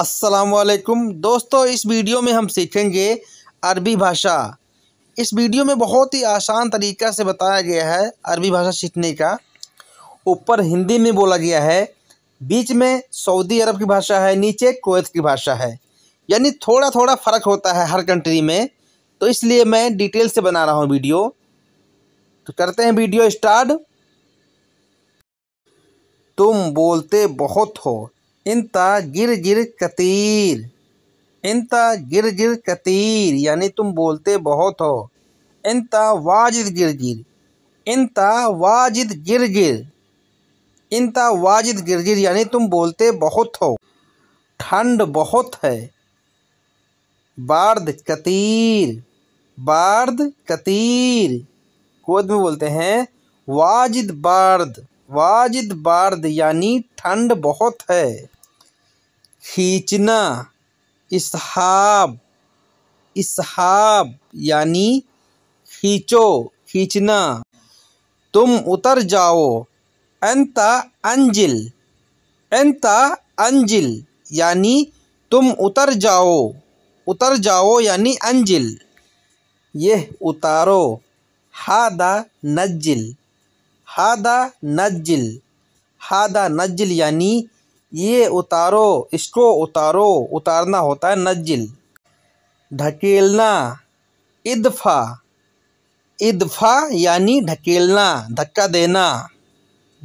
वालेकुम दोस्तों इस वीडियो में हम सीखेंगे अरबी भाषा इस वीडियो में बहुत ही आसान तरीक़ा से बताया गया है अरबी भाषा सीखने का ऊपर हिंदी में बोला गया है बीच में सऊदी अरब की भाषा है नीचे कोयत की भाषा है यानी थोड़ा थोड़ा फ़र्क होता है हर कंट्री में तो इसलिए मैं डिटेल से बना रहा हूँ वीडियो तो करते हैं वीडियो स्टार्ट तुम बोलते बहुत हो इनता गिर गिर कतीर इनता गिर गिर कतीर यानी तुम बोलते बहुत हो इनता वाजिद गिर गिर इनता वाजिद गिर गिर इनता वाजिद गिर गिर यानी तुम बोलते बहुत हो ठंड बहुत है बार्द कतीर बार्द कतीर कोद में बोलते हैं वाजिद बार्द वाजिद बार्द यानी ठंड बहुत है खींचना इसहाब इसहाब यानी खींचो खींचना तुम उतर जाओ अंता अंजिल अंता अंजिल यानी तुम उतर जाओ उतर जाओ यानी अंजिल यह उतारो हादा नज्जिल हादा नजिल हादा नजिल यानी ये उतारो इसको उतारो उतारना होता है नजिल ढकेलना इदफा इदफा यानी ढकेलना धक्का देना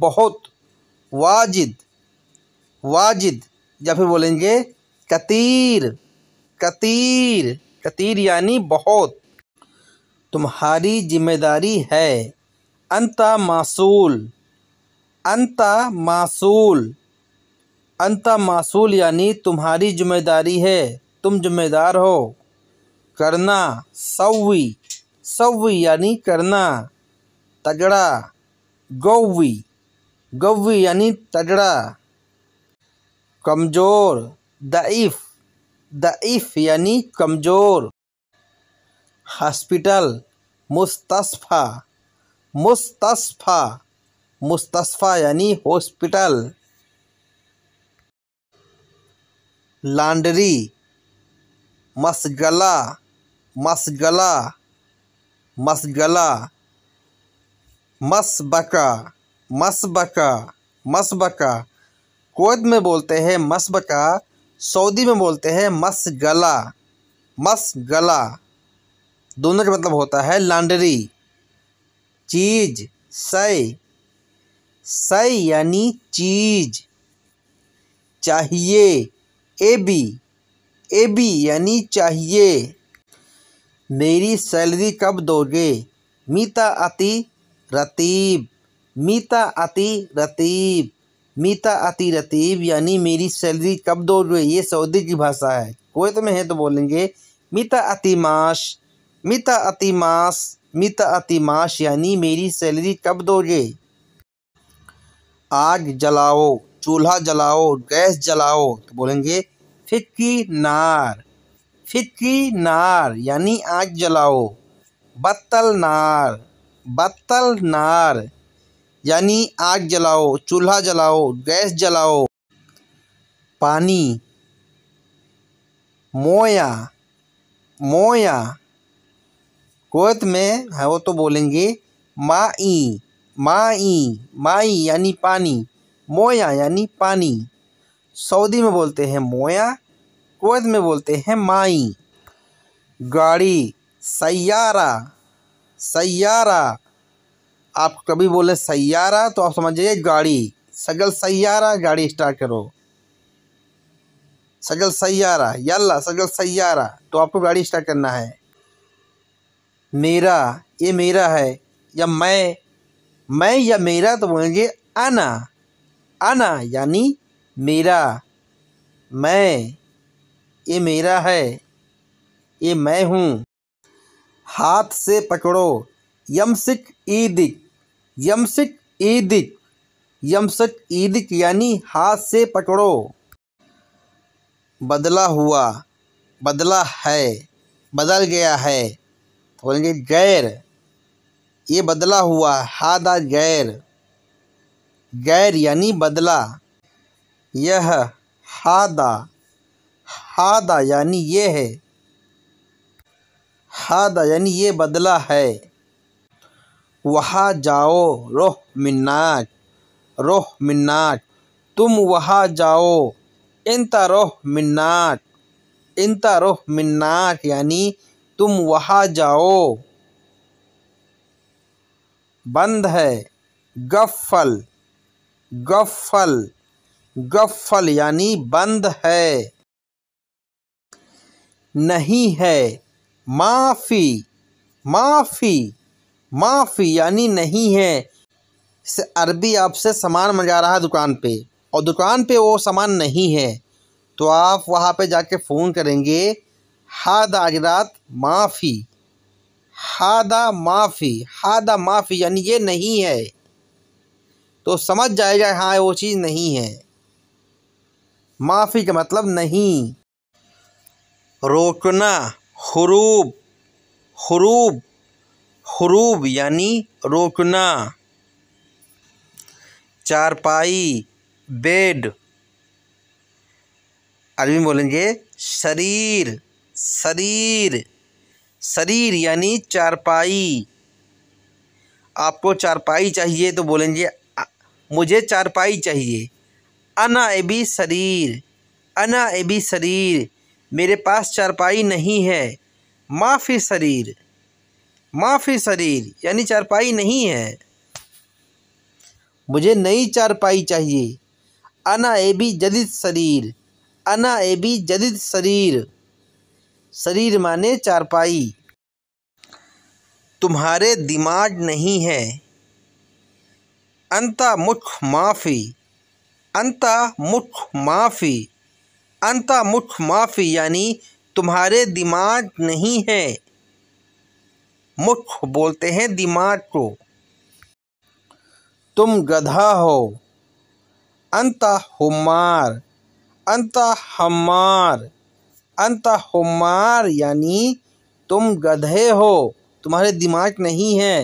बहुत वाजिद वाजिद या फिर बोलेंगे कतीर कतीर कतीर यानी बहुत तुम्हारी जिम्मेदारी है अंता मासूल अंता मासूल अंता मासूल यानी तुम्हारी जिम्मेदारी है तुम जिम्मेदार हो करना सवी सवी यानी करना तगड़ा गौवी गौवी यानी तगड़ा कमज़ोर दईफ दईफ यानी कमज़ोर हॉस्पिटल मुस्तफ़ा मुस्तफ़ा मुस्तफ़ा यानी हॉस्पिटल लांडरी मसगला मसगला मसगला मसबका मसबका मसबका कोद में बोलते हैं मसबका सऊदी में बोलते हैं मसगला मसगला दोनों का मतलब होता है लांडरी चीज सई सई यानी चीज चाहिए ए बी ए बी यानी चाहिए मेरी सैलरी कब दोगे मीता अति रतीब मीता अति रतीब मीता अति रतीब यानी मेरी सैलरी कब दोगे ये सऊदी की भाषा है कोई तो में है तो बोलेंगे मीता अति माश मीता अति मास मित अतिमाश यानी मेरी सैलरी कब दोगे आग जलाओ चूल्हा जलाओ गैस जलाओ तो बोलेंगे फिक्की नार फिक्की नार यानी आग जलाओ बत्तल नार बत्तल नार यानी आग जलाओ चूल्हा जलाओ गैस जलाओ पानी मोया मोया कुवैत में है हाँ, वो तो बोलेंगे माई माई माई यानी पानी मोया यानी पानी सऊदी में बोलते हैं मोया कुवैत में बोलते हैं माई गाड़ी सैारा सैारा आप कभी बोले सैारा तो आप समझ जाइए गाड़ी सगल सैारा गाड़ी स्टार्ट करो सगल सैारा यल्ला सगल सैारा तो आपको गाड़ी स्टार्ट करना है मेरा ये मेरा है या मैं मैं या मेरा तो बोलेंगे आना आना यानी मेरा मैं ये मेरा है ये मैं हूँ हाथ से पकड़ो यमसिक ईदिक यमसिक ईदिक यमसिक ईदिक यानी हाथ से पकड़ो बदला हुआ बदला है बदल गया है बोलेंगे गैर ये बदला हुआ हादा गैर गैर यानी बदला यह हादा हादा यानी ये है हादा यानी ये बदला है वहाँ जाओ रोह मिन्नाट रोह मिन्नाट तुम वहाँ जाओ इंता रोह मिन्नाट इंता रोह मिन्नाट यानी तुम वहाँ जाओ बंद है गफल गफल गफल यानी बंद है नहीं है माफ़ी माफ़ी माफ़ी यानी नहीं है से अरबी आपसे सामान मंगा रहा है दुकान पे और दुकान पे वो सामान नहीं है तो आप वहाँ पे जाके फ़ोन करेंगे हादा अजरात माफ़ी हादा माफ़ी हादा माफ़ी यानी ये नहीं है तो समझ जाएगा हाँ वो चीज़ नहीं है माफ़ी का मतलब नहीं रोकना हरूब हरूब हरूब यानी रोकना चारपाई बेड अरबी बोलेंगे शरीर शरीर शरीर यानी चारपाई आपको चारपाई चाहिए तो बोलेंगे मुझे चारपाई चाहिए अना ए बी शरीर अना ए बी शरीर मेरे पास चारपाई नहीं है माफ़ी शरीर माफ़ी शरीर यानी चारपाई नहीं है मुझे नई चारपाई चाहिए अना ए बी जदीद शरीर अना ए बी जदीद शरीर शरीर माने चारपाई तुम्हारे दिमाग नहीं है अंता मुख माफ़ी अंता मुख माफ़ी अंता मुख माफ़ी यानी तुम्हारे दिमाग नहीं है मुख बोलते हैं दिमाग को तुम गधा हो अंता हुमार अंता हमार अंत हमार यानी तुम गधे हो तुम्हारे दिमाग नहीं है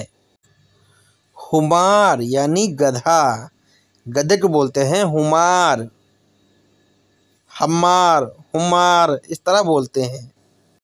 हुमार यानी गधा गधे को बोलते हैं हुमार हमार हुमार इस तरह बोलते हैं